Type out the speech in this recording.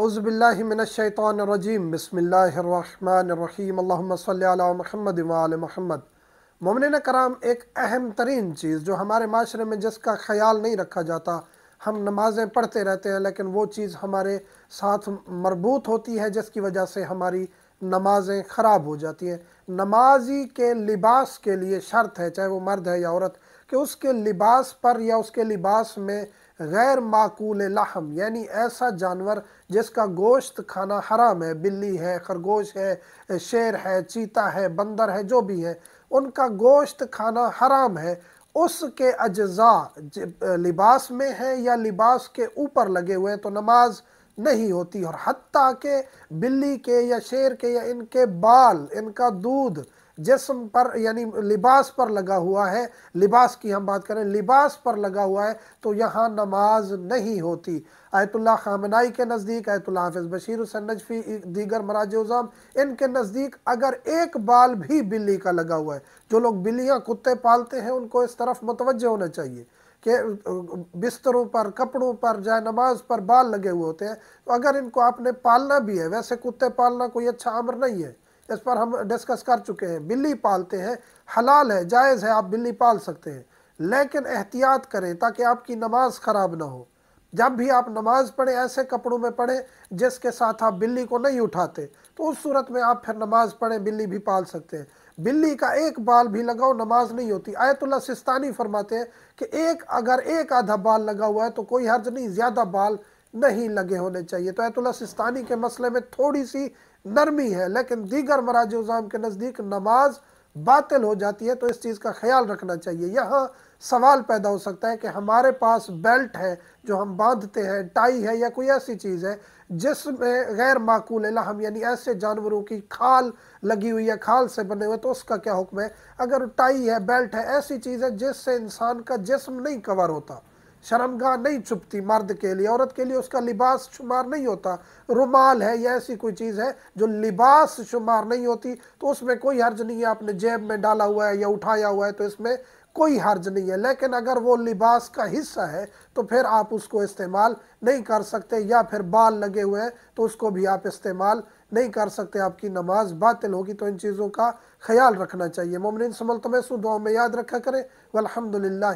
अज़बिल्लिमिनशैतरजीम बसमीम महमद वाल महमद ममन कराम एक अहम तरीन चीज़ जो हमारे माशरे में जिसका ख्याल नहीं रखा जाता हम नमाज़ें पढ़ते रहते हैं लेकिन वो चीज़ हमारे साथ मरबूत होती है जिसकी वजह से हमारी नमाज़ें ख़राब हो जाती हैं नमाजी के लिबास के लिए शर्त है चाहे वो मर्द है या औरत कि उसके लिबास पर या उसके लिबास में गैर माकूल लाहम यानी ऐसा जानवर जिसका गोश्त खाना हराम है बिल्ली है खरगोश है शेर है चीता है बंदर है जो भी है उनका गोश्त खाना हराम है उसके अज्जा लिबास में है या लिबास के ऊपर लगे हुए हैं तो नमाज नहीं होती और हती के बिल्ली के या शेर के या इनके बाल इनका दूध जिसम पर यानी लिबास पर लगा हुआ है लिबास की हम बात करें लिबास पर लगा हुआ है तो यहाँ नमाज नहीं होती आयतुल्ला खामनाई के नज़दीक आयतुल्ला हाफिज़ बशीर हुसैन नजफ़ी दीगर मराज उज़ाम इनके नज़दीक अगर एक बाल भी बिल्ली का लगा हुआ है जो लोग बिल्लियाँ कुत्ते पालते हैं उनको इस तरफ मुतवजह होना चाहिए कि बिस्तरों पर कपड़ों पर जाए नमाज पर बाल लगे हुए होते हैं तो अगर इनको आपने पालना भी है वैसे कुत्ते पालना कोई अच्छा अमर नहीं है इस पर हम डिस्कस कर चुके हैं बिल्ली पालते हैं हलाल है जायज़ है आप बिल्ली पाल सकते हैं लेकिन एहतियात करें ताकि आपकी नमाज ख़राब ना हो जब भी आप नमाज पढ़ें ऐसे कपड़ों में पढ़ें जिसके साथ आप बिल्ली को नहीं उठाते तो उस सूरत में आप फिर नमाज पढ़ें बिल्ली भी पाल सकते हैं बिल्ली का एक बाल भी लगाओ नमाज नहीं होती आयतुल्ला सिस्तानी फरमाते हैं कि एक अगर एक आधा बाल लगा हुआ है तो कोई हर्ज नहीं ज़्यादा बाल नहीं लगे होने चाहिए तो आयतुल्ला सिस्तानी के मसले में थोड़ी सी नरमी है लेकिन दीगर मराज उज़ाम के नज़दीक नमाज बातिल हो जाती है तो इस चीज़ का ख्याल रखना चाहिए यहाँ सवाल पैदा हो सकता है कि हमारे पास बेल्ट है जो हम बांधते हैं टाई है या कोई ऐसी चीज़ है जिसमें गैर माकूल लहम यानी ऐसे जानवरों की खाल लगी हुई है खाल से बने हुए तो उसका क्या हुक्म है अगर टाई है बेल्ट है ऐसी चीज़ है जिससे इंसान का जिसम नहीं कवर होता शर्मगाह नहीं छुपती मर्द के लिए औरत के लिए उसका लिबास शुमार नहीं होता रुमाल है या ऐसी कोई चीज़ है जो लिबास शुमार नहीं होती तो उसमें कोई हर्ज नहीं है आपने जेब में डाला हुआ है या उठाया हुआ है तो इसमें कोई हर्ज नहीं है लेकिन अगर वो लिबास का हिस्सा है तो फिर आप उसको इस्तेमाल नहीं कर सकते या फिर बाल लगे हुए हैं तो उसको भी आप इस्तेमाल नहीं कर सकते आपकी नमाज बातिल होगी तो इन चीज़ों का ख्याल रखना चाहिए ममिन समल सुन दुआ में याद रखा करें वलहमदिल्ला